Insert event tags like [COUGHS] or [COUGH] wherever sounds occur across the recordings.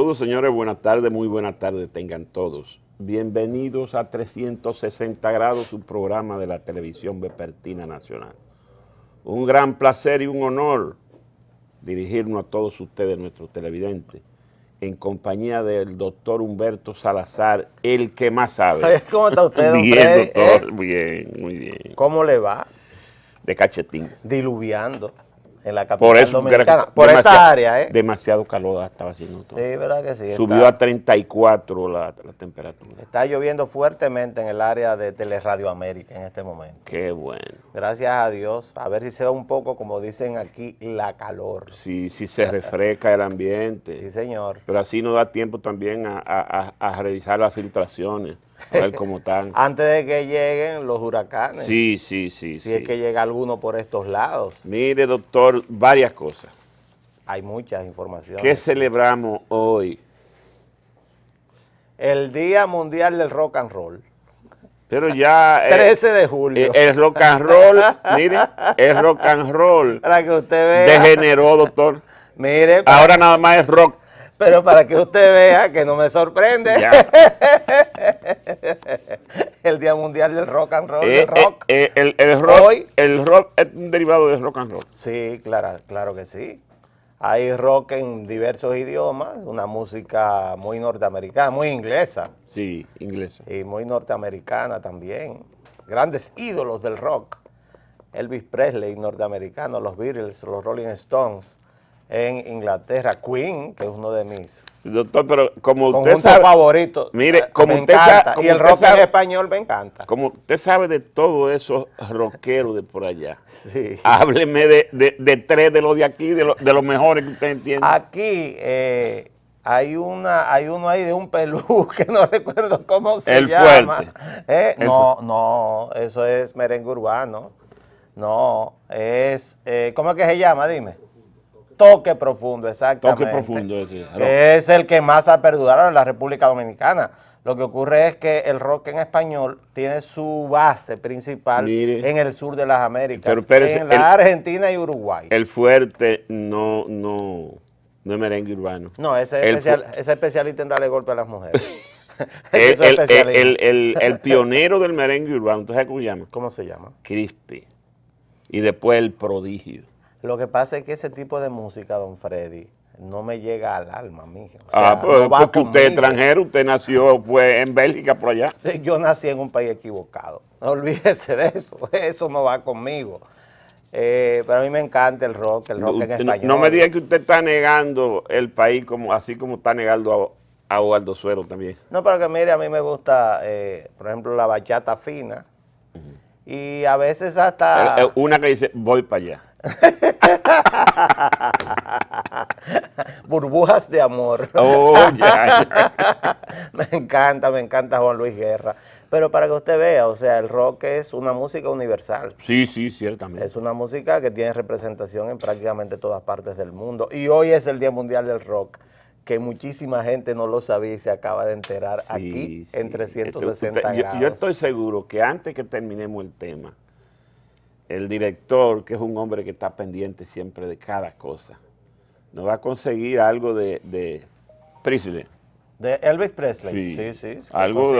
Saludos señores, buenas tardes, muy buenas tardes tengan todos. Bienvenidos a 360 grados, un programa de la televisión bepertina nacional. Un gran placer y un honor dirigirnos a todos ustedes, nuestros televidentes, en compañía del doctor Humberto Salazar, el que más sabe. ¿Cómo está usted, [LAUGHS] Bien, doctor, eh, bien, muy bien. ¿Cómo le va? De cachetín. Diluviando en la capital por dominicana. Por esta área, ¿eh? Demasiado calor estaba haciendo todo. Sí, verdad que sí. Subió a 34 la, la, temperatura. Está lloviendo fuertemente en el área de Teleradio América en este momento. Qué bueno. Gracias a Dios. A ver si se va un poco, como dicen aquí, la calor. Si sí se refresca el ambiente. Sí, señor. Pero así no da tiempo también a revisar las filtraciones. A ver [LAUGHS] Antes de que lleguen los huracanes. Sí, sí, sí. Si es que llega alguno por estos lados. Mire, doctor, varias cosas. Hay muchas informaciones. ¿Qué celebramos hoy? El Día Mundial del Rock and Roll. Pero ya... 13 eh, de julio. Eh, el rock and roll, [LAUGHS] mire, el rock and roll. Para que usted vea. Degeneró, doctor. Mire. Ahora nada más es rock pero para que usted vea que no me sorprende. [LAUGHS] el Día Mundial del Rock and Roll. Eh, eh, eh, el, rock el rock es un derivado del rock and roll. Sí, claro, claro que sí. Hay rock en diversos idiomas, una música muy norteamericana, muy inglesa. Sí, inglesa. Y muy norteamericana también. Grandes ídolos del rock. Elvis Presley, norteamericano, los Beatles, los Rolling Stones, en Inglaterra, Queen, que es uno de mis Doctor, pero como usted sabe, favorito. Mire, eh, como usted y el rock español me encanta. Como usted sabe de todos esos rockeros de por allá. Sí. Hábleme de, tres de los de aquí, de, los mejores que usted entiende. Aquí eh, hay una, hay uno ahí de un pelú [LAUGHS] que no recuerdo cómo se llama. Eh, el no, fuerte. no, eso es merengue urbano. No, es, eh, ¿cómo es que se llama? Dime toque profundo, exactamente. Toque profundo, Es el que más ha perdurado en la República Dominicana. Lo que ocurre es que el rock en español tiene su base principal en el sur de las Américas, en la Argentina y Uruguay. El fuerte no, no, no es merengue urbano. No, ese es, especial, especialista en darle golpe a las mujeres. [LAUGHS] [LAUGHS] el, el, [LAUGHS] pionero del merengue urbano, se llama? ¿Cómo se llama? Crispy. Y después el prodigio. Lo que pasa es que ese tipo de música, don Freddy, no me llega al alma, mijo. O ah, pues, porque usted es extranjero, usted nació fue en Bélgica, por allá. Yo nací en un país equivocado. No olvídese de eso. [LAUGHS] Eso no va conmigo. Eh, pero a mí me encanta el rock, el rock no, en español. No me diga que usted está negando el país como así como está negando a, a Suero también. No, pero que mire, a mí me gusta, eh, por ejemplo, la bachata fina. Y a veces hasta... Eh, una que dice, voy para allá. [LAUGHS] Burbujas de amor. Oh, [LAUGHS] me encanta, me encanta Juan Luis Guerra. Pero para que usted vea, o sea, el rock es una música universal. Sí, sí, ciertamente. Es una música que tiene representación en prácticamente todas partes del mundo. Y hoy es el Día Mundial del Rock que muchísima gente no lo sabía y se acaba de enterar aquí en 360 yo estoy seguro que antes que terminemos el tema, el director, que es un hombre que está pendiente siempre de cada cosa, nos va a conseguir algo de, de De Elvis Presley, sí, sí. algo,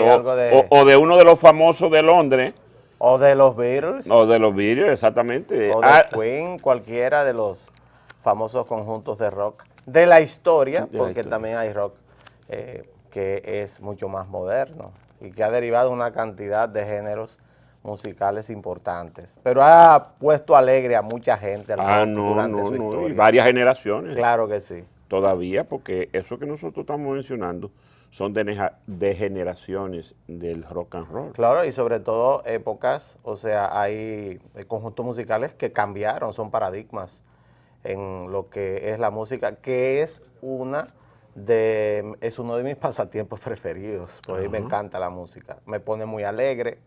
O, de uno de los famosos de Londres. O de los Beatles. O de los Beatles, exactamente. O de ah. Queen, cualquiera de los famosos conjuntos de rock. De la historia, porque también hay rock eh, que es mucho más moderno y que ha derivado una cantidad de géneros musicales importantes. Pero ha puesto alegre a mucha gente. Ah, no, varias generaciones. Claro que sí. Todavía, porque eso que nosotros estamos mencionando son de, generaciones del rock and roll. Claro, y sobre todo épocas, o sea, hay conjuntos musicales que cambiaron, son paradigmas en lo que es la música, que es una de es uno de mis [LAUGHS] pasatiempos preferidos, porque me encanta la música, me pone muy alegre,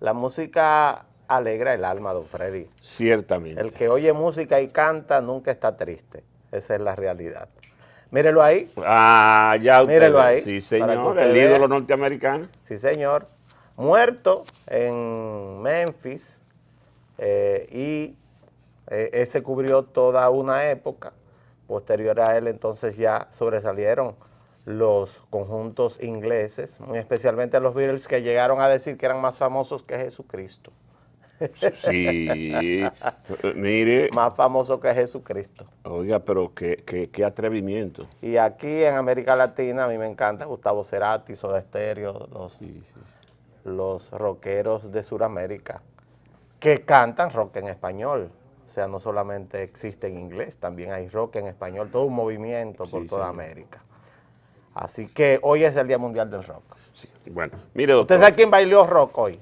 la música alegra el alma, don Freddy. Ciertamente. El que oye música y canta nunca está triste. Esa es la realidad. Mírelo ahí. Ah, ya usted. Mírelo ahí. Sí, señor. El ídolo norteamericano. Sí, señor. Muerto en Memphis eh, y eh, ese cubrió toda una época. Posterior a él, entonces ya sobresalieron los conjuntos ingleses, muy especialmente los Beatles que llegaron a decir que eran más famosos que Jesucristo. Sí, [LAUGHS] mire. Más famoso que Jesucristo. Oiga, pero qué, qué, qué, atrevimiento. Y aquí en América Latina, a mí me encanta Gustavo Cerati, Soda Stereo, los, los rockeros de Sudamérica, que cantan rock en español. O sea, no solamente existe en inglés, también hay rock en español, todo un movimiento por toda América. Así que hoy es el Día Mundial del Rock. Bueno, mire, doctor. ¿Usted sabe quién bailó rock hoy?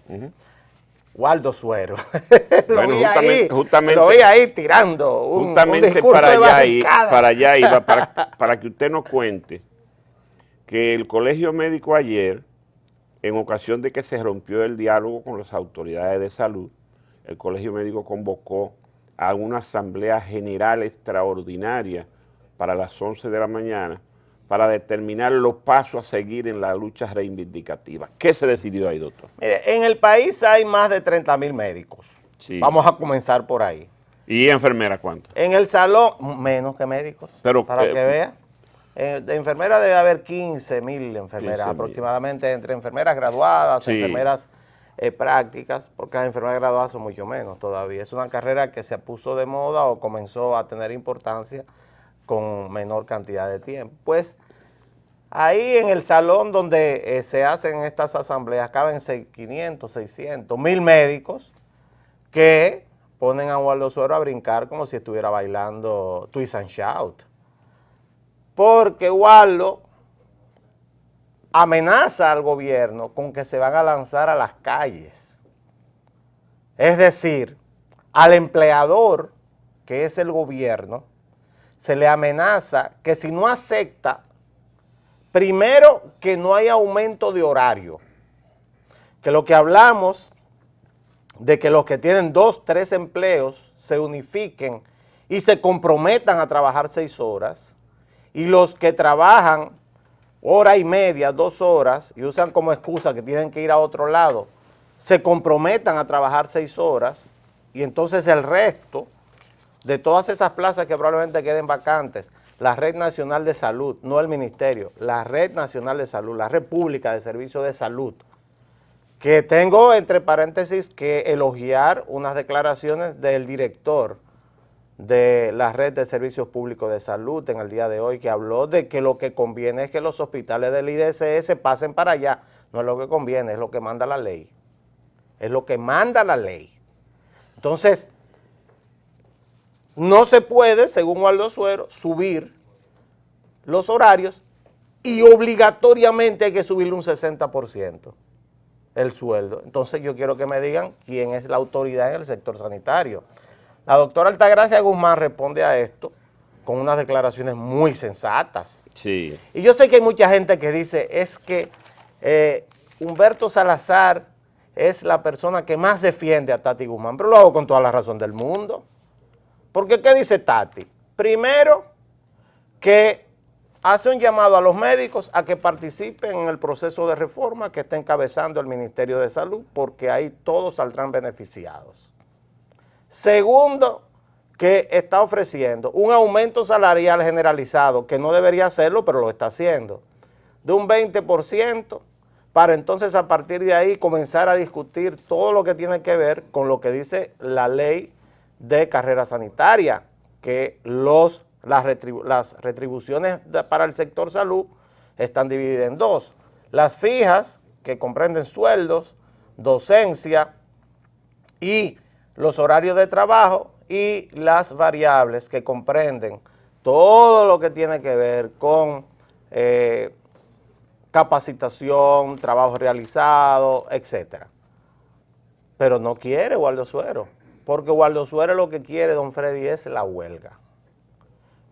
Waldo Suero. [LAUGHS] justamente, ahí, justamente, tirando justamente para, allá para allá iba, para, [LAUGHS] para que usted nos cuente que el colegio médico ayer, en ocasión de que se rompió el diálogo con las autoridades de salud, el colegio médico convocó a una asamblea general extraordinaria para las 11 de la mañana para determinar los pasos a seguir en la lucha reivindicativa. ¿Qué se decidió ahí, doctor? en el país hay más de 30 mil médicos. Sí. Vamos a comenzar por ahí. ¿Y enfermeras cuánto? En el salón, menos que médicos, Pero, para eh, que vea. Eh, de enfermera debe haber 15 mil enfermeras aproximadamente, entre enfermeras graduadas, enfermeras eh, prácticas, porque las enfermeras graduadas son mucho menos todavía. Es una carrera que se puso de moda o comenzó a tener importancia con menor cantidad de tiempo. Pues ahí en el salón donde eh, se hacen estas asambleas caben 500, 600, 1000 médicos que ponen a Waldo Suero a brincar como si estuviera bailando Twist and Shout. Porque Waldo amenaza al gobierno con que se van a lanzar a las calles. Es decir, al empleador, que es el gobierno, se le amenaza que si no acepta, primero que no hay aumento de horario, que lo que hablamos de que los que tienen dos, tres empleos se unifiquen y se comprometan a trabajar seis horas, y los que trabajan hora y media, dos horas, y usan como excusa que tienen que ir a otro lado, se comprometan a trabajar seis horas, y entonces el resto de todas esas plazas que probablemente queden vacantes, la Red Nacional de Salud, no el Ministerio, la Red Nacional de Salud, la República de Servicios de Salud, que tengo entre paréntesis que elogiar unas declaraciones del director de la Red de Servicios Públicos de Salud en el día de hoy, que habló de que lo que conviene es que los hospitales del IDSS pasen para allá. No es lo que conviene, es lo que manda la ley. Es lo que manda la ley. Entonces, no se puede, según Waldo Suero, subir los horarios y obligatoriamente hay que subirle un 60% el sueldo. Entonces yo quiero que me digan quién es la autoridad en el sector sanitario. La doctora Altagracia Guzmán responde a esto con unas declaraciones muy sensatas. Sí. Y yo sé que hay mucha gente que dice, es que eh, Humberto Salazar es la persona que más defiende a Tati Guzmán, pero lo hago con toda la razón del mundo. Porque ¿qué dice Tati? Primero, que hace un llamado a los médicos a que participen en el proceso de reforma que está encabezando el Ministerio de Salud, porque ahí todos saldrán beneficiados. Segundo, que está ofreciendo un aumento salarial generalizado, que no debería hacerlo, pero lo está haciendo, de un 20%, para entonces a partir de ahí comenzar a discutir todo lo que tiene que ver con lo que dice la ley de carrera sanitaria, que los, las, las retribuciones para el sector salud están divididas en dos. Las fijas, que comprenden sueldos, docencia y los horarios de trabajo y las variables que comprenden todo lo que tiene que ver con eh, capacitación, trabajo realizado, etcétera. Pero no quiere Waldo Suero. Porque Waldo Suárez lo que quiere, don Freddy, es la huelga.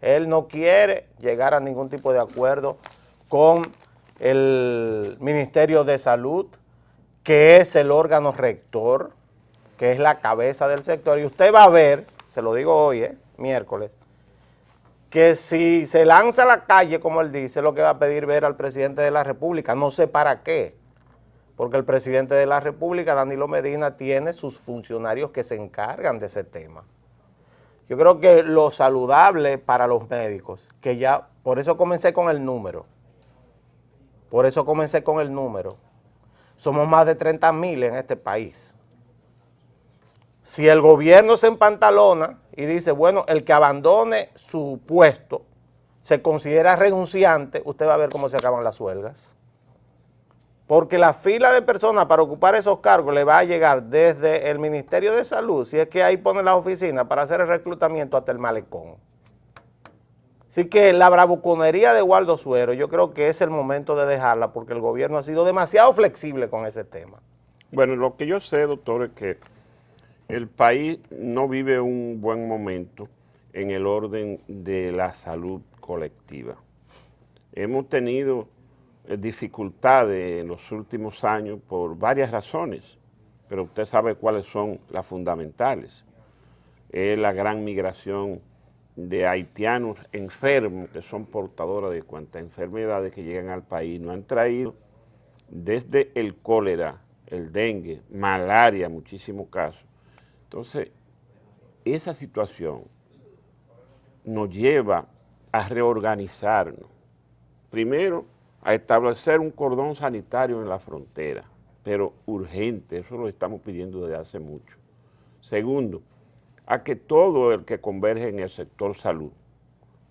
Él no quiere llegar a ningún tipo de acuerdo con el Ministerio de Salud, que es el órgano rector, que es la cabeza del sector. Y usted va a ver, se lo digo hoy, ¿eh? miércoles, que si se lanza a la calle, como él dice, lo que va a pedir ver al presidente de la República, no sé para qué porque el presidente de la República, Danilo Medina, tiene sus funcionarios que se encargan de ese tema. Yo creo que lo saludable para los médicos, que ya, por eso comencé con el número, por eso comencé con el número, somos más de 30 mil en este país. Si el gobierno se empantalona y dice, bueno, el que abandone su puesto se considera renunciante, usted va a ver cómo se acaban las huelgas porque la fila de personas para ocupar esos cargos le va a llegar desde el Ministerio de Salud, si es que ahí pone la oficina, para hacer el reclutamiento hasta el malecón. Así que la bravuconería de Waldo Suero, yo creo que es el momento de dejarla porque el gobierno ha sido demasiado flexible con ese tema. Bueno, lo que yo sé, doctor, es que el país no vive un buen momento en el orden de la salud colectiva. Hemos tenido eh, dificultades en los últimos años por varias razones, pero usted sabe cuáles son las fundamentales. Es la gran migración de haitianos enfermos, que son portadores de cuantas enfermedades que llegan al país, no han traído desde el cólera, el dengue, malaria, muchísimos casos. Entonces, esa situación nos lleva a reorganizarnos. Primero, a establecer un cordón sanitario en la frontera, pero urgente, eso lo estamos pidiendo desde hace mucho. Segundo, a que todo el que converge en el sector salud,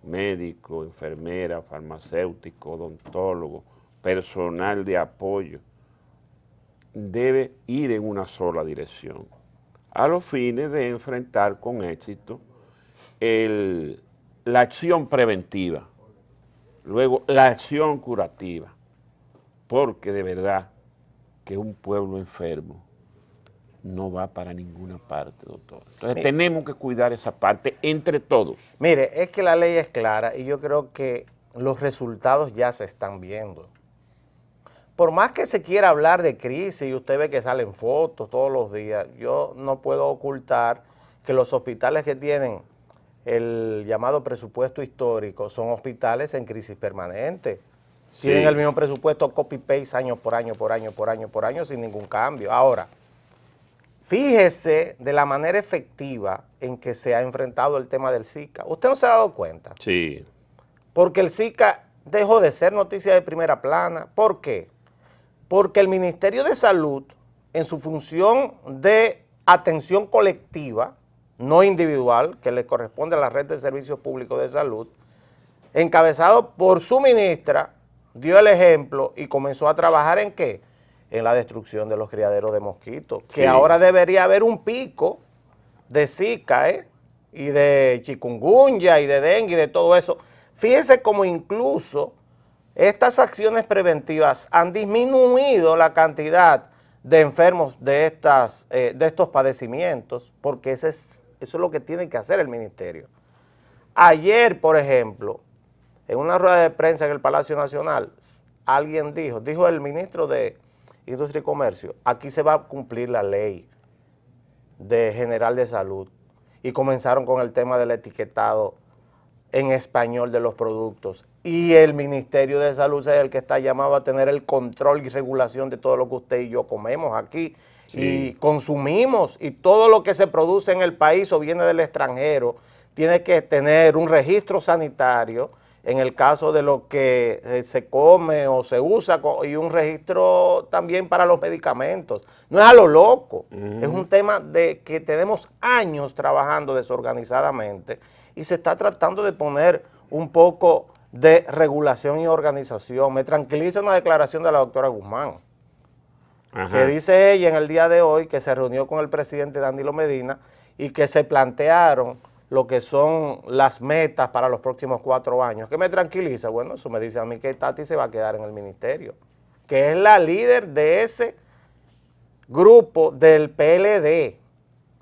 médico, enfermera, farmacéutico, odontólogo, personal de apoyo, debe ir en una sola dirección, a los fines de enfrentar con éxito la acción preventiva Luego, la acción curativa, porque de verdad que un pueblo enfermo no va para ninguna parte, doctor. Entonces tenemos que cuidar esa parte entre todos. Mire, es que la ley es clara y yo creo que los resultados ya se están viendo. Por más que se quiera hablar de crisis y usted ve que salen fotos todos los días, yo no puedo ocultar que los hospitales que tienen el llamado presupuesto histórico, son hospitales en crisis permanente. Tienen el mismo presupuesto copy-paste año por año, por año, por año, por año, sin ningún cambio. Ahora, fíjese de la manera efectiva en que se ha enfrentado el tema del SICA. ¿Usted no se ha dado cuenta? Sí. Porque el SICA dejó de ser noticia de primera plana. ¿Por qué? Porque el Ministerio de Salud, en su función de atención colectiva, no individual que le corresponde a la red de servicios públicos de salud, encabezado por su ministra, dio el ejemplo y comenzó a trabajar en qué? En la destrucción de los criaderos de mosquitos, que ahora debería haber un pico de Zika ¿eh? y de chikungunya y de dengue y de todo eso. Fíjese como incluso estas acciones preventivas han disminuido la cantidad de enfermos de, estas, eh, de estos padecimientos, porque ese es eso es lo que tiene que hacer el ministerio. Ayer, por ejemplo, en una rueda de prensa en el Palacio Nacional, alguien dijo, dijo el ministro de Industria y Comercio, aquí se va a cumplir la ley de General de Salud. Y comenzaron con el tema del etiquetado en español de los productos. Y el Ministerio de Salud es el que está llamado a tener el control y regulación de todo lo que usted y yo comemos aquí y consumimos. Y todo lo que se produce en el país o viene del extranjero tiene que tener un registro sanitario en el caso de lo que eh, se come o se usa y un registro también para los medicamentos. No es a lo loco, es un tema de que tenemos años trabajando desorganizadamente y se está tratando de poner un poco de regulación y organización. Me tranquiliza una declaración de la doctora Guzmán, que dice ella en el día de hoy que se reunió con el presidente Danilo Medina y que se plantearon lo que son las metas para los próximos cuatro años. ¿Qué me tranquiliza? Bueno, eso me dice a mí que Tati se va a quedar en el ministerio, que es la líder de ese grupo del PLD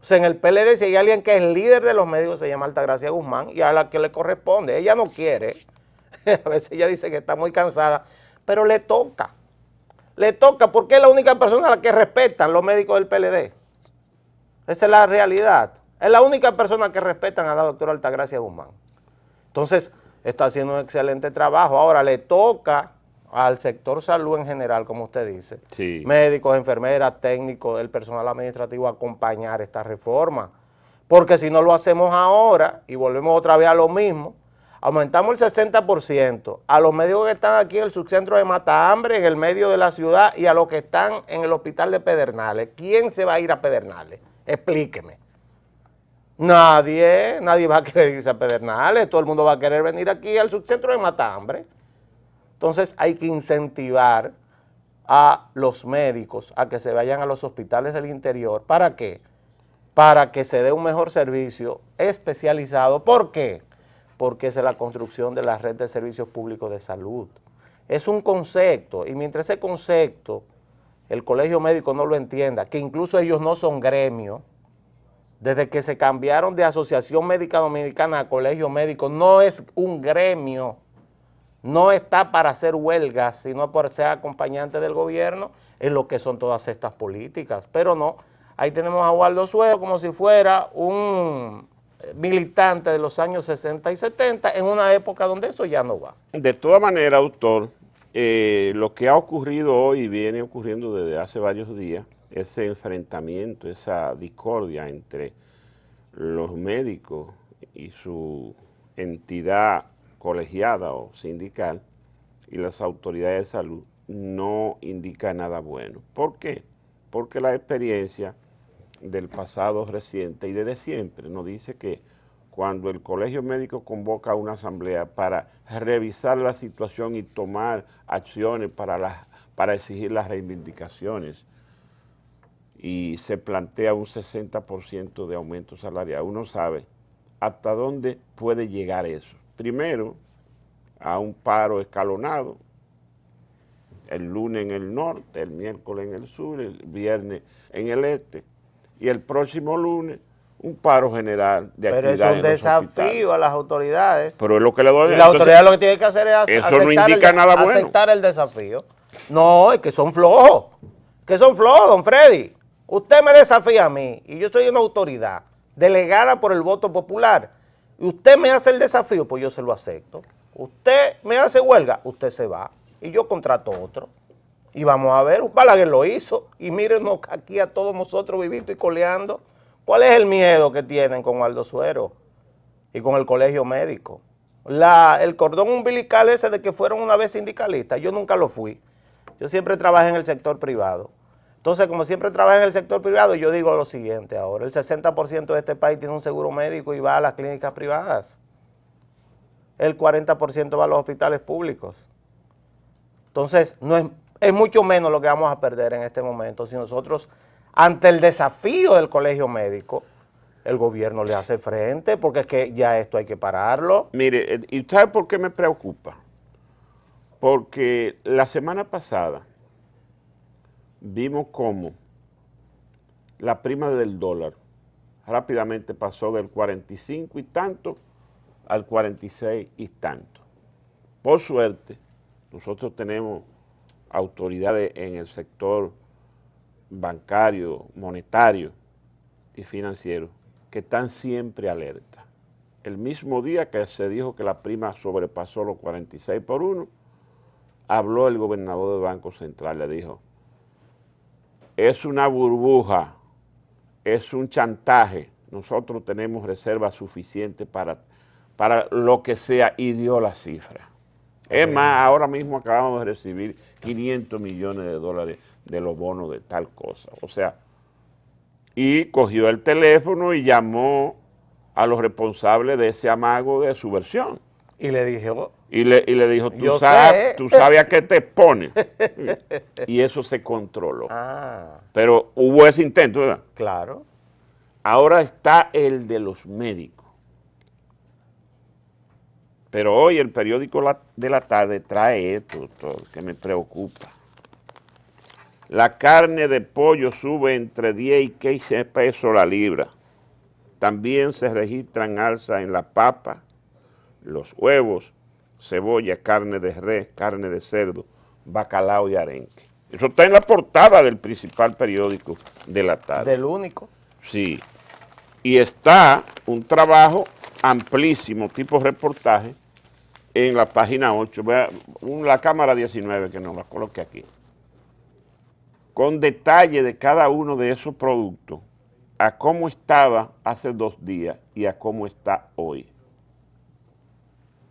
o sea, en el PLD, si hay alguien que es líder de los médicos se llama Altagracia Guzmán y a la que le corresponde. Ella no quiere. [LAUGHS] A veces ella dice que está muy cansada, pero le toca. Le toca porque es la única persona a la que respetan los médicos del PLD. Esa es la realidad. Es la única persona que respetan a la doctora Altagracia Guzmán. Entonces, está haciendo un excelente trabajo. Ahora le toca al sector salud en general, como usted dice, médicos, enfermeras, técnicos, el personal administrativo, acompañar esta reforma. Porque si no lo hacemos ahora y volvemos otra vez a lo mismo, aumentamos el 60% a los médicos que están aquí en el subcentro de Matahambre, en el medio de la ciudad, y a los que están en el hospital de Pedernales. ¿Quién se va a ir a Pedernales? Explíqueme. Nadie, nadie va a querer irse a Pedernales, todo el mundo va a querer venir aquí al subcentro de Matahambre. Entonces hay que incentivar a los médicos a que se vayan a los hospitales del interior. ¿Para qué? Para que se dé un mejor servicio especializado. ¿Por qué? Porque es la construcción de la red de servicios públicos de salud. Es un concepto y mientras ese concepto el colegio médico no lo entienda, que incluso ellos no son gremio, desde que se cambiaron de Asociación Médica Dominicana a Colegio Médico, no es un gremio, no está para hacer huelgas, sino por ser acompañante del gobierno en lo que son todas estas políticas. Pero no, ahí tenemos a Waldo Suero como si fuera un eh, militante de los años 60 y 70 en una época donde eso ya no va. De toda manera, doctor, eh, lo que ha ocurrido hoy y viene ocurriendo desde hace varios días, ese enfrentamiento, esa discordia entre los médicos y su entidad colegiada o sindical y las autoridades de salud no indica nada bueno. ¿Por qué? Porque la experiencia del pasado reciente y desde siempre nos dice que cuando el colegio médico convoca una asamblea para revisar la situación y tomar acciones para, las, para exigir las reivindicaciones y se plantea un 60% de aumento salarial, uno sabe hasta dónde puede llegar eso primero a un paro escalonado, el lunes en el norte, el miércoles en el sur, el viernes en el este, y el próximo lunes un paro general de Pero es un desafío a las autoridades. Pero es lo que le doy. Y la autoridad lo que tiene que hacer es eso no indica nada bueno. aceptar el desafío. No, es que son flojos, que son flojos, don Freddy. Usted me desafía a mí y yo soy una autoridad delegada por el voto popular y usted me hace el desafío, pues yo se lo acepto. Usted me hace huelga, usted se va y yo contrato otro. Y vamos a ver, que lo hizo y mírenos aquí a todos nosotros vivitos y coleando. ¿Cuál es el miedo que tienen con Aldo Suero y con el colegio médico? La, el cordón umbilical ese de que fueron una vez sindicalistas, yo nunca lo fui. Yo siempre trabajé en el sector privado. Entonces, como siempre trabaja en el sector privado, yo digo lo siguiente ahora, el 60% de este país tiene un seguro médico y va a las clínicas privadas. El 40% va a los hospitales públicos. Entonces, no es, es mucho menos lo que vamos a perder en este momento si nosotros, ante el desafío del colegio médico, el gobierno le hace frente, porque es que ya esto hay que pararlo. Mire, eh, ¿y usted por qué me preocupa? Porque la semana pasada vimos cómo la prima del dólar rápidamente pasó del 45 y tanto al 46 y tanto. Por suerte, nosotros tenemos autoridades en el sector bancario, monetario y financiero que están siempre alerta. El mismo día que se dijo que la prima sobrepasó los 46 por 1, habló el gobernador del Banco Central, le dijo, es una burbuja, es un chantaje. Nosotros tenemos reservas suficientes para, para lo que sea y dio la cifra. Es más, ahora mismo acabamos de recibir 500 millones de dólares de los bonos de tal cosa. O sea, y cogió el teléfono y llamó a los responsables de ese amago de subversión. Y le dije, oh, y, le, dijo, tú, sabes, tú a qué te expones. y eso se controló. Ah. Pero hubo ese intento, ¿verdad? Claro. Ahora está el de los médicos. Pero hoy el periódico de la tarde trae esto, todo, que me preocupa. La carne de pollo sube entre 10 y 15 pesos la libra. También se registran alza en la papa, los huevos, cebolla, carne de res, carne de cerdo, bacalao y arenque. Eso está en la portada del principal periódico de la tarde. Del único. Sí. Y está un trabajo amplísimo, tipo reportaje, en la página 8, la cámara 19 que nos la coloque aquí, con detalle de cada uno de esos productos, a cómo estaba hace dos días y a cómo está hoy.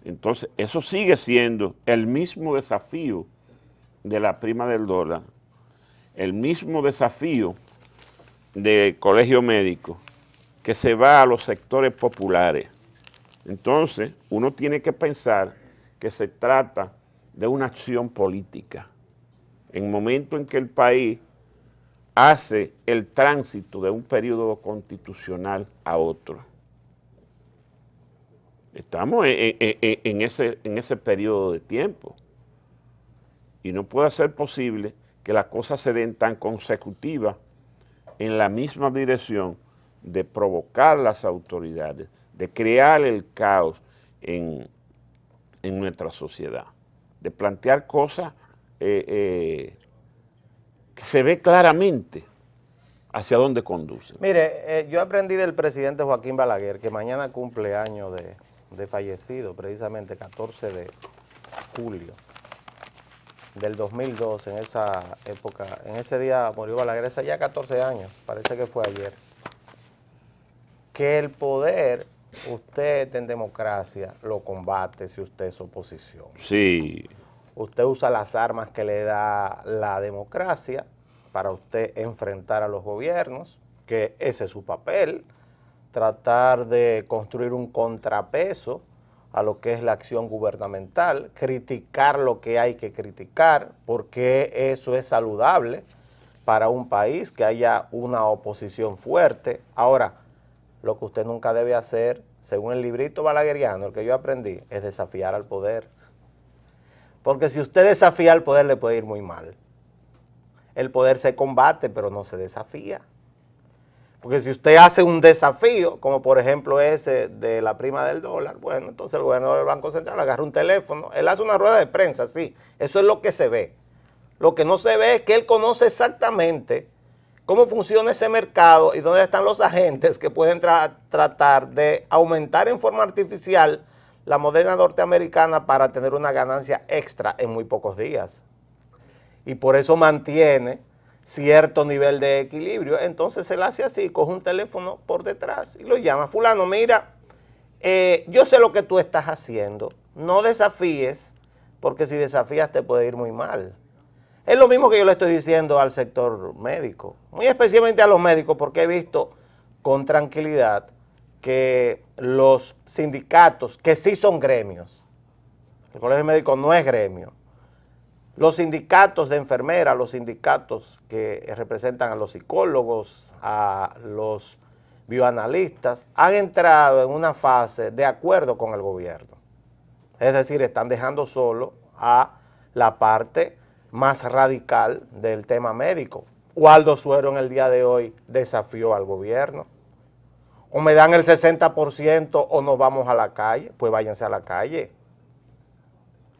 Entonces, eso sigue siendo el mismo desafío de la prima del dólar, el mismo desafío del colegio médico, que se va a los sectores populares. Entonces, uno tiene que pensar que se trata de una acción política. En momento en que el país hace el tránsito de un periodo constitucional a otro. Estamos en, ese, en ese periodo de tiempo. Y no puede ser posible que las cosas se den tan consecutivas en la misma dirección de provocar las autoridades, de crear el caos en, nuestra sociedad, de plantear cosas eh, eh, que se ve claramente hacia dónde conducen. Mire, eh, yo aprendí del presidente Joaquín Balaguer que mañana cumple años de de fallecido, precisamente 14 de julio del 2012, en esa época, en ese día murió la ya 14 años, parece que fue ayer, que el poder usted en democracia lo combate si usted es oposición. Sí. Usted usa las armas que le da la democracia para usted enfrentar a los gobiernos, que ese es su papel, tratar de construir un contrapeso a lo que es la acción gubernamental, criticar lo que hay que criticar, porque eso es saludable para un país, que haya una oposición fuerte. Ahora, lo que usted nunca debe hacer, según el librito balagueriano, el que yo aprendí, es desafiar al poder. Porque si usted desafía al poder, le puede ir muy mal. El poder se combate, pero no se desafía. Porque si usted hace un desafío, como por ejemplo ese de la prima del dólar, bueno, entonces el gobernador del Banco Central agarra un teléfono, él hace una rueda de prensa, sí, eso es lo que se ve. Lo que no se ve es que él conoce exactamente cómo funciona ese mercado y dónde están los agentes que pueden tratar de aumentar en forma artificial la moderna norteamericana para tener una ganancia extra en muy pocos días. Y por eso mantiene cierto nivel de equilibrio. Entonces se él hace así, coge un teléfono por detrás y lo llama. Fulano, mira, eh, yo sé lo que tú estás haciendo. No desafíes, porque si desafías te puede ir muy mal. Es lo mismo que yo le estoy diciendo al sector médico, muy especialmente a los médicos, porque he visto con tranquilidad que los sindicatos, que sí son gremios, el Colegio Médico no es gremio, los sindicatos de enfermeras, los sindicatos que representan a los psicólogos, a los bioanalistas, han entrado en una fase de acuerdo con el gobierno. Es decir, están dejando solo a la parte más radical del tema médico. Waldo Suero en el día de hoy desafió al gobierno. O me dan el 60% o nos vamos a la calle, pues váyanse a la calle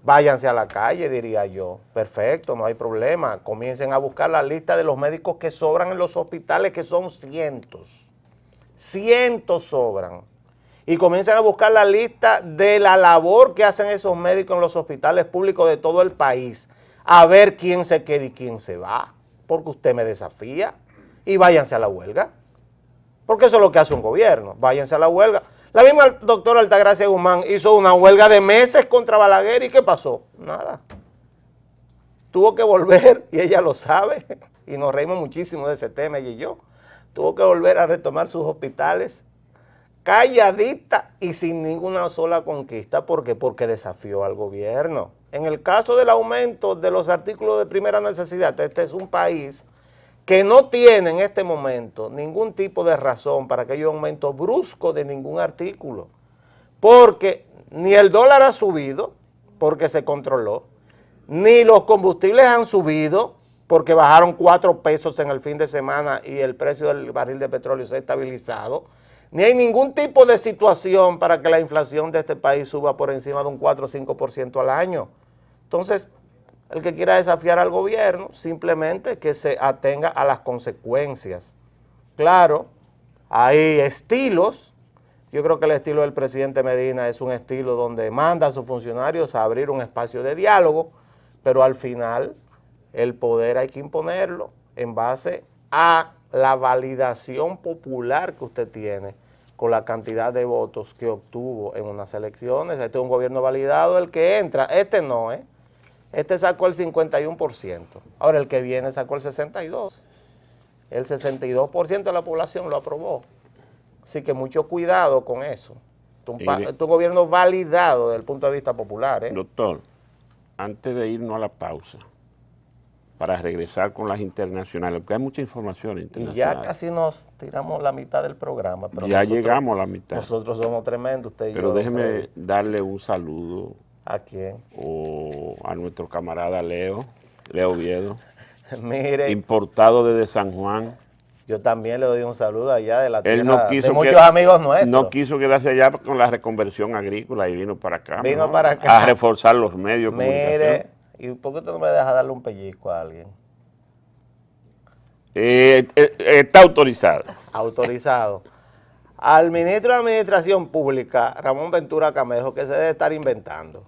váyanse a la calle, diría yo. Perfecto, no hay problema. Comiencen a buscar la lista de los médicos que sobran en los hospitales, que son cientos. Cientos sobran. Y comiencen a buscar la lista de la labor que hacen esos médicos en los hospitales públicos de todo el país. A ver quién se queda y quién se va. Porque usted me desafía. Y váyanse a la huelga. Porque eso es lo que hace un gobierno. Váyanse a la huelga. La misma doctora Altagracia Guzmán hizo una huelga de meses contra Balaguer y ¿qué pasó? Nada. Tuvo que volver, [LAUGHS] y ella lo sabe, y nos reímos muchísimo de ese tema, ella y yo. Tuvo que volver a retomar sus hospitales calladita y sin ninguna sola conquista. ¿Por qué? Porque desafió al gobierno. En el caso del aumento de los artículos de primera necesidad, este es un país que no tiene en este momento ningún tipo de razón para que haya un aumento brusco de ningún artículo, porque ni el dólar ha subido, porque se controló, ni los combustibles han subido, porque bajaron cuatro pesos en el fin de semana y el precio del barril de petróleo se ha estabilizado, ni hay ningún tipo de situación para que la inflación de este país suba por encima de un 4 o 5% al año. Entonces, el que quiera desafiar al gobierno, simplemente que se atenga a las consecuencias. Claro, hay estilos. Yo creo que el estilo del presidente Medina es un estilo donde manda a sus funcionarios a abrir un espacio de diálogo, pero al final el poder hay que imponerlo en base a la validación popular que usted tiene con la cantidad de votos que obtuvo en unas elecciones. Este es un gobierno validado, el que entra, este no, ¿eh? Este sacó el 51%. Ahora el que viene sacó el 62%. El 62% de la población lo aprobó. Así que mucho cuidado con eso. Tu, gobierno validado desde el punto de vista popular. ¿eh? Doctor, antes de irnos a la pausa, para regresar con las internacionales, porque hay mucha información internacional. Y ya casi nos tiramos la mitad del programa. Pero ya llegamos a la mitad. Nosotros somos tremendos, usted pero déjeme darle un saludo ¿A quién? a nuestro camarada Leo, Leo Viedo [LAUGHS] Mire. Importado desde San Juan. Yo también le doy un saludo allá de la tierra no quiso muchos amigos nuestros. No quiso quedarse allá con la reconversión agrícola y vino para acá. Vino para acá. A reforzar los medios. Mire, ¿y por qué usted no me deja darle un pellizco a alguien? Eh, eh, está autorizado. Autorizado. Al ministro de Administración Pública, Ramón Ventura Camejo, que se debe estar inventando.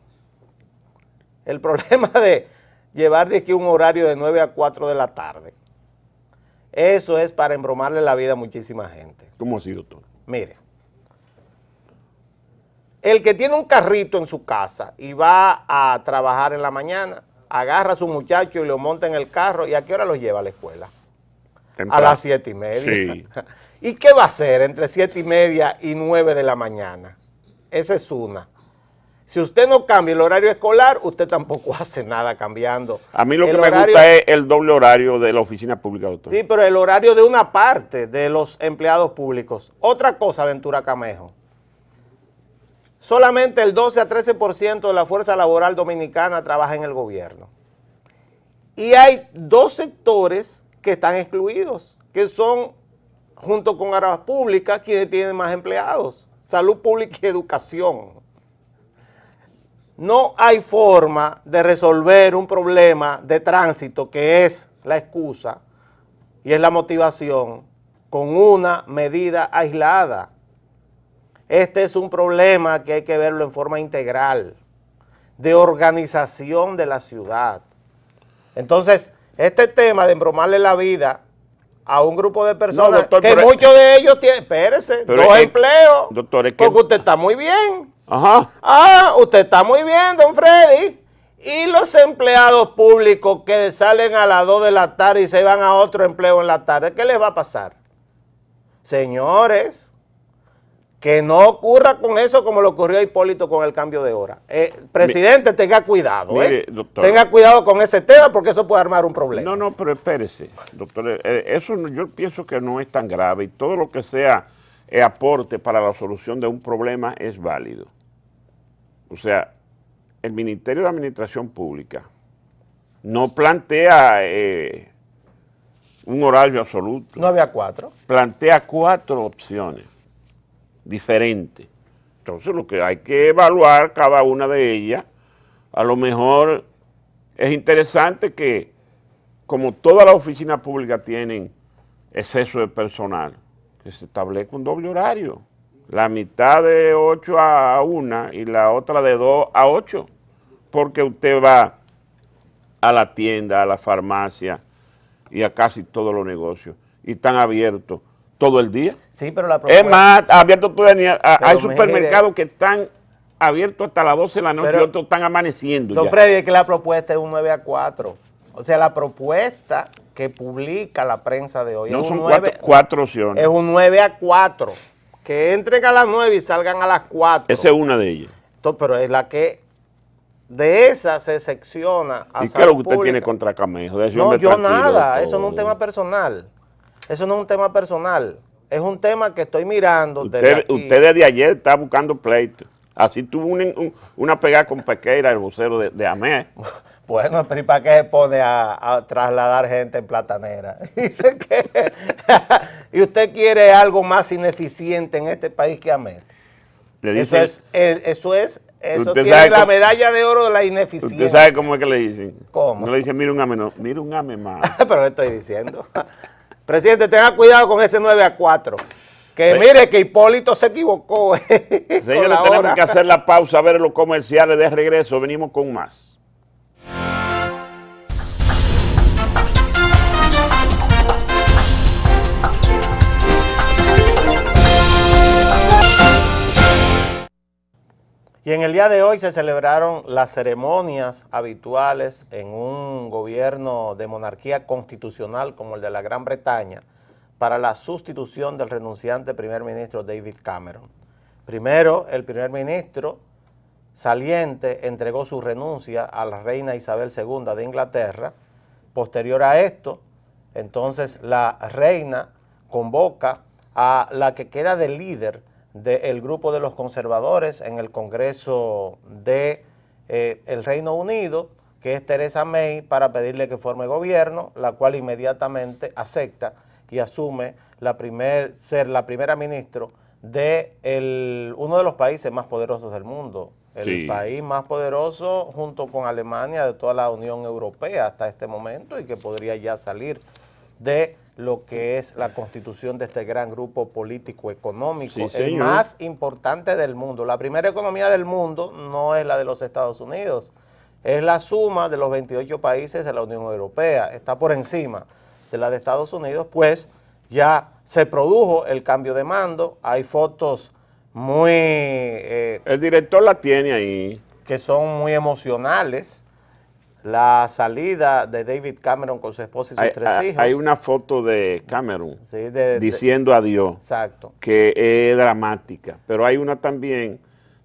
El problema [LAUGHS] de llevar de aquí un horario de 9 a 4 de la tarde. Eso es para embromarle la vida a muchísima gente. ¿Cómo ha sido Mire, el que tiene un carrito en su casa y va a trabajar en la mañana, agarra a su muchacho y lo monta en el carro, ¿y a qué hora lo lleva a la escuela? A las 7 y media. [LAUGHS] ¿Y qué va a hacer entre siete y media y nueve de la mañana? Esa es una. Si usted no cambia el horario escolar, usted tampoco [LAUGHS] hace nada cambiando. A mí lo que me gusta es el doble horario de la oficina pública, doctor. Sí, pero el horario de una parte de los empleados públicos. Otra cosa, Ventura Camejo. Solamente el 12 a 13% de la fuerza laboral dominicana trabaja en el gobierno. Y hay dos sectores que están excluidos, que son, junto con áreas públicas, quienes tienen más empleados, salud pública y educación. No hay forma de resolver un problema de tránsito que es la excusa y es la motivación con una medida aislada. Este es un problema que hay que verlo en forma integral, de organización de la ciudad. Entonces, este tema de embromarle la vida a un grupo de personas que muchos de ellos tienen, espérese, dos empleos, doctor, usted está muy bien. Ajá. Ah, usted está muy bien, don Freddy. Y los empleados públicos que salen a las 2 de la tarde y se van a otro empleo en la tarde, ¿qué les va a pasar? Señores, que no ocurra con eso como lo ocurrió a Hipólito con el cambio de hora. Eh, presidente, tenga cuidado. eh. tenga cuidado con ese tema porque eso puede armar un problema. No, no, pero espérese, doctor. Eh, eh, eso yo pienso que no es tan grave y todo lo que sea aporte para la solución de un problema es válido. O sea, el Ministerio de Administración Pública no plantea eh, un horario absoluto. No había cuatro. Plantea cuatro opciones diferentes. Entonces lo que hay que evaluar cada una de ellas, a lo mejor es interesante que como todas las oficinas públicas tienen exceso de personal, que se establezca un doble horario. La mitad de 8 a 1 y la otra de 2 a 8, porque usted va a la tienda, a la farmacia y a casi todos los negocios y están abiertos todo el día. Sí, pero la propuesta, Es más, abierto todo el Hay supermercados eh, que están abiertos hasta las 12 de la noche y otros están amaneciendo. Don ya. Freddy, es que la propuesta es un 9 a 4. O sea, la propuesta que publica la prensa de hoy no es son 9, cuatro, cuatro opciones. Es un 9 a 4 que entren a las 9 y salgan a las 4. Esa es una de ellas. pero es la que de esa se secciona. A ¿Y qué es lo que usted tiene contra Camejo? no, yo nada. Eso no es un tema personal. Eso no es un tema personal. Es un tema que estoy mirando. Usted, desde usted desde ayer está buscando pleito. Así tuvo una pegada con Pequeira, el vocero de, de AME. [LAUGHS] Bueno, pero para qué se pone a, trasladar gente en platanera? [LAUGHS] Dice que. [LAUGHS] ¿Y usted quiere algo más ineficiente en este país que AMET? Le eh, eso es, eso es, eso tiene la medalla de oro de la ineficiencia. ¿Usted sabe cómo es que le dicen? ¿Cómo? No le dicen, mire un AME, no, un AME más. [LAUGHS] pero le estoy diciendo. Presidente, tenga cuidado con ese 9 a 4. Que mire que Hipólito se equivocó. Eh, Señores, tenemos que hacer la pausa, a ver los comerciales de regreso. Venimos con más. Y en el día de hoy se celebraron las ceremonias habituales en un gobierno de monarquía constitucional como el de la Gran Bretaña para la sustitución del renunciante primer ministro David Cameron. Primero, el primer ministro saliente entregó su renuncia a la reina Isabel II de Inglaterra. Posterior a esto, entonces la reina convoca a la que queda de líder del grupo de los conservadores en el Congreso de eh, el Reino Unido, que es Teresa May, para pedirle que forme gobierno, la cual inmediatamente acepta y asume la ser la primera ministra de uno de los países más poderosos del mundo, el país más poderoso junto con Alemania de toda la Unión Europea hasta este momento y que podría ya salir de lo que es la constitución de este gran grupo político económico, el más importante del mundo. La primera economía del mundo no es la de los Estados Unidos, es la suma de los 28 países de la Unión Europea, está por encima de la de Estados Unidos, pues ya se produjo el cambio de mando, hay fotos muy... Eh, el director la tiene ahí. Que son muy emocionales, la salida de David Cameron con su esposa y sus tres hijas Hay una foto de Cameron diciendo adiós, exacto. que es dramática, pero hay una también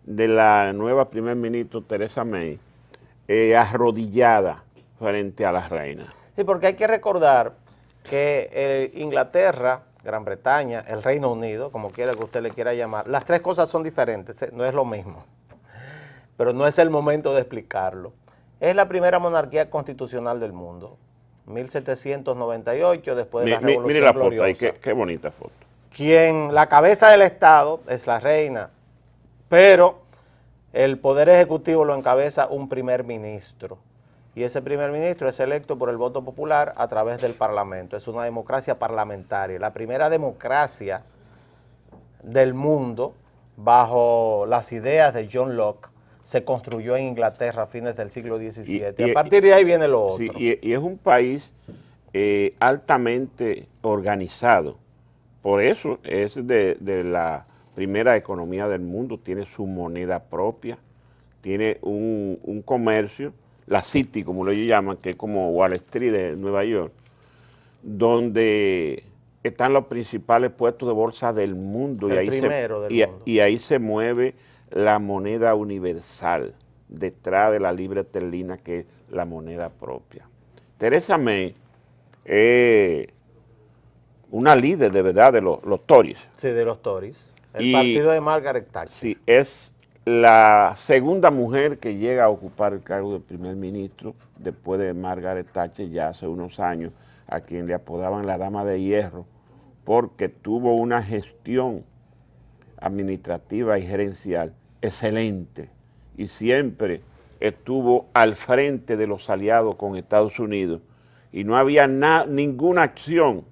de la nueva primer ministro Teresa May, eh, arrodillada frente a la reina. Sí, porque hay que recordar que eh, Inglaterra, Gran Bretaña, el Reino Unido, como quiera que usted le quiera llamar, las tres cosas son diferentes, eh, no es lo mismo, pero no es el momento de explicarlo. Es la primera monarquía constitucional del mundo. 1798, después de la Revolución Mire la foto ahí, qué, bonita foto. Quien, la cabeza del Estado es la reina, pero el Poder Ejecutivo lo encabeza un primer ministro. Y ese primer ministro es electo por el voto popular a través del Parlamento. Es una democracia parlamentaria, la primera democracia del mundo bajo las ideas de John Locke, se construyó en Inglaterra a fines del siglo XVII. Y, a partir de ahí viene lo otro. y, es un país eh, altamente organizado. Por eso es de, la primera economía del mundo, tiene su moneda propia, tiene un, comercio, la City, como lo llaman, que es como Wall Street de Nueva York, donde están los principales puestos de bolsa del mundo. del mundo. y ahí se mueve la moneda universal detrás de la libre esterlina que es la moneda propia. Teresa May es una líder de verdad de los, Tories. Sí, de los Tories. El partido de Margaret Thatcher. Sí, es la segunda mujer que llega a ocupar el cargo de primer ministro después de Margaret Thatcher ya hace unos años, a quien le apodaban la Dama de Hierro, porque tuvo una gestión administrativa y gerencial excelente y siempre estuvo al frente de los aliados con Estados Unidos y no había ninguna acción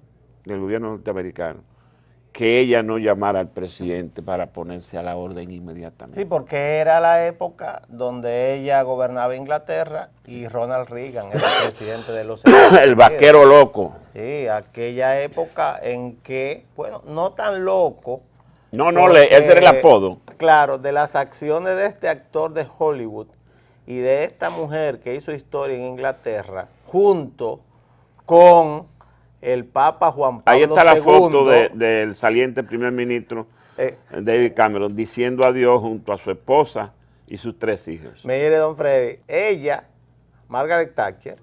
del gobierno norteamericano que ella no llamara al presidente para ponerse a la orden inmediatamente. Sí, porque era la época donde ella gobernaba Inglaterra y Ronald Reagan era el presidente de los [COUGHS] Estados Unidos. El vaquero loco. Sí, aquella época en que, bueno, no tan loco, no, no, ese era el apodo. Claro, de las acciones de este actor de Hollywood y de esta mujer que hizo historia en Inglaterra, junto con el Papa Juan Pablo II. Ahí está la foto del saliente primer ministro eh. David Cameron diciendo adiós junto a su esposa y sus tres hijos. Mire, don Freddy, ella, Margaret Thatcher,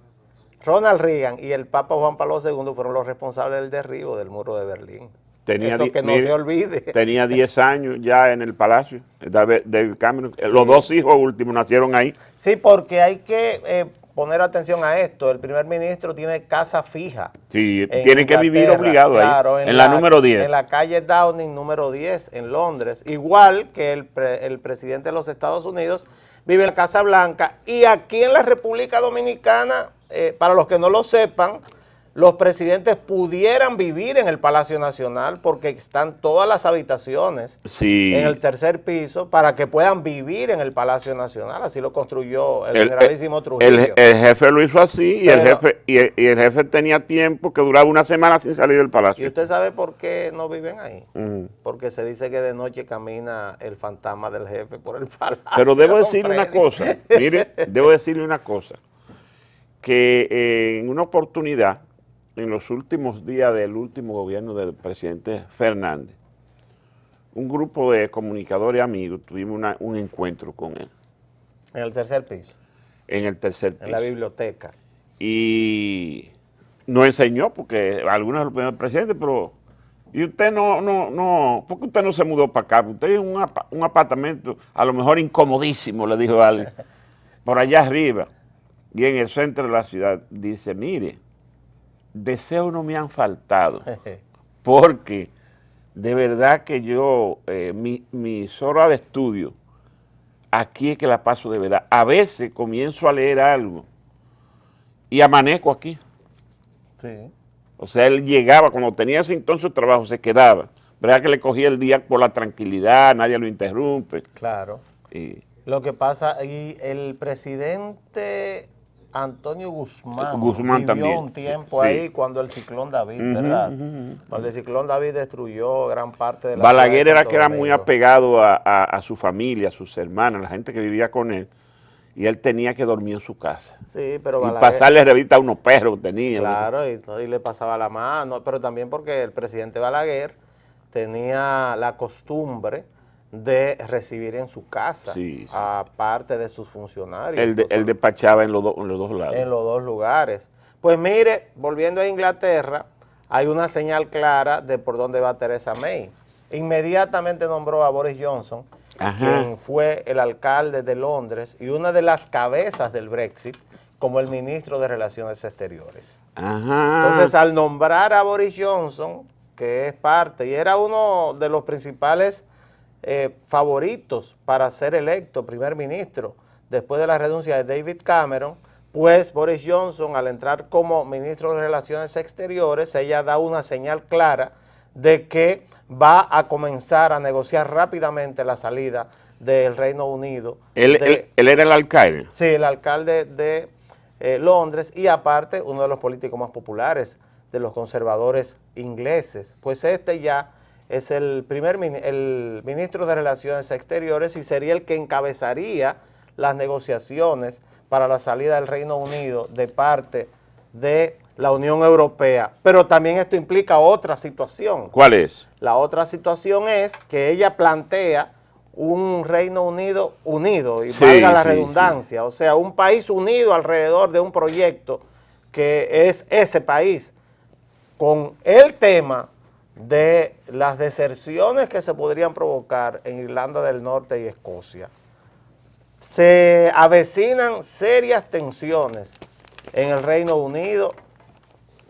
Ronald Reagan y el Papa Juan Pablo II fueron los responsables del derribo del muro de Berlín. Tenía Eso que no se olvide. [LAUGHS] Tenía 10 años ya en el palacio. Eh, los dos hijos últimos nacieron ahí. Sí, porque hay que eh, poner atención a esto. El primer ministro tiene casa fija. Sí, tiene que vivir obligado ahí. En, la, número 10. En la calle Downing número 10, en Londres. Igual que el, presidente de los Estados Unidos vive en la Casa Blanca. Y aquí en la República Dominicana, eh, para los que no lo sepan, los presidentes pudieran vivir en el Palacio Nacional porque están todas las habitaciones en el tercer piso para que puedan vivir en el Palacio Nacional. Así lo construyó el, generalísimo Trujillo. El, jefe lo hizo así y, el jefe, y, el, jefe tenía tiempo que duraba una semana sin salir del Palacio. ¿Y usted sabe por qué no viven ahí? Mm. Porque se dice que de noche camina el fantasma del jefe por el [LAUGHS] Palacio. Pero debo decirle una cosa, mire, debo decirle una cosa, que eh, en una oportunidad en los últimos días del último gobierno del presidente Fernández, un grupo de comunicadores amigos tuvimos un encuentro con él. ¿En el tercer piso? En el tercer piso. En la biblioteca. Y no enseñó, porque algunos lo al presidente, pero. Y usted no, no, no, ¿por usted no se mudó para acá? Usted es un, un apartamento, a lo mejor incomodísimo, le dijo alguien, [LAUGHS] por allá arriba y en el centro de la ciudad. Dice, mire, Deseo no me han faltado, [LAUGHS] porque de verdad que yo, eh, mi, mis de estudio, aquí es que la paso de verdad. A veces comienzo a leer algo y amanezco aquí. Sí. O sea, él llegaba, cuando tenía ese entonces trabajo, se quedaba. ¿Verdad que le cogía el día por la tranquilidad, nadie lo interrumpe? Claro. Y, Lo que pasa, y el presidente Antonio Guzmán, vivió un tiempo ahí cuando el ciclón David, ¿verdad? Cuando el ciclón David destruyó gran parte de la Balaguer era que era muy apegado a, su familia, a sus hermanas, la gente que vivía con él, y él tenía que dormir en su casa. Sí, pero Balaguer, y pasarle revista a unos perros que tenía. Claro, y le pasaba la mano, pero también porque el presidente Balaguer tenía la costumbre de recibir en su casa a parte de sus funcionarios. Él, despachaba en los, en los, dos lados. En los dos lugares. Pues mire, volviendo a Inglaterra, hay una señal clara de por dónde va Teresa May. Inmediatamente nombró a Boris Johnson, quien fue el alcalde de Londres y una de las cabezas del Brexit, como el ministro de Relaciones Exteriores. Entonces, al nombrar a Boris Johnson, que es parte y era uno de los principales eh, favoritos para ser electo primer ministro después de la renuncia de David Cameron, pues Boris Johnson al entrar como ministro de Relaciones Exteriores, ella da una señal clara de que va a comenzar a negociar rápidamente la salida del Reino Unido. Él, era el alcalde. Sí, el alcalde de eh, Londres y aparte uno de los políticos más populares de los conservadores ingleses. Pues este ya es el primer el ministro de Relaciones Exteriores y sería el que encabezaría las negociaciones para la salida del Reino Unido de parte de la Unión Europea. Pero también esto implica otra situación. ¿Cuál es? La otra situación es que ella plantea un Reino Unido unido, y valga la redundancia, o sea, un país unido alrededor de un proyecto que es ese país, con el tema de las deserciones que se podrían provocar en Irlanda del Norte y Escocia. Se avecinan serias tensiones en el Reino Unido.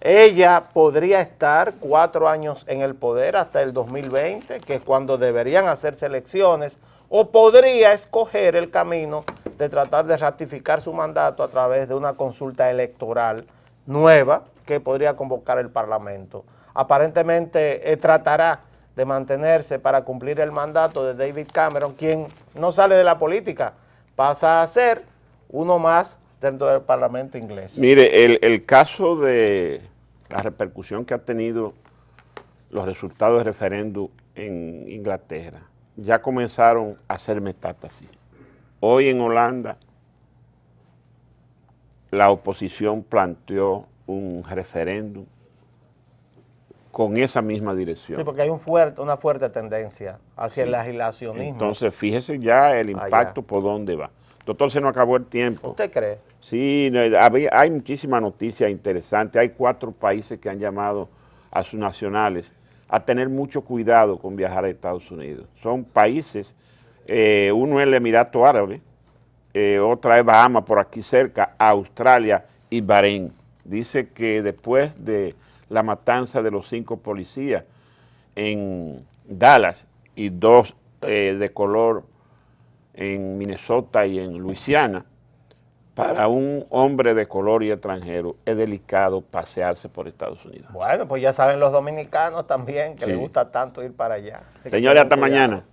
Ella podría estar cuatro años en el poder hasta el 2020, que es cuando deberían hacerse elecciones, o podría escoger el camino de tratar de ratificar su mandato a través de una consulta electoral nueva que podría convocar el Parlamento aparentemente eh, tratará de mantenerse para cumplir el mandato de David Cameron, quien no sale de la política, pasa a ser uno más dentro del Parlamento inglés. Mire, el, el caso de la repercusión que ha tenido los resultados del referéndum en Inglaterra, ya comenzaron a hacer metástasis. Hoy en Holanda la oposición planteó un referéndum con esa misma dirección. Sí, porque hay una fuerte tendencia hacia el agilacionismo. Entonces, fíjese ya el impacto por dónde va. Doctor, se nos acabó el tiempo. ¿Usted cree? Sí, hay muchísima noticia interesante. Hay cuatro países que han llamado a sus nacionales a tener mucho cuidado con viajar a Estados Unidos. Son países, eh, uno es el Emirato Árabe, eh, otra es Bahamas, por aquí cerca, Australia y Bahrein. Dice que después de la matanza de los cinco policías en Dallas y dos eh, de color en Minnesota y en Luisiana, para un hombre de color y extranjero es delicado pasearse por Estados Unidos. Bueno, pues ya saben los dominicanos también que les gusta tanto ir para allá. Señores, hasta mañana.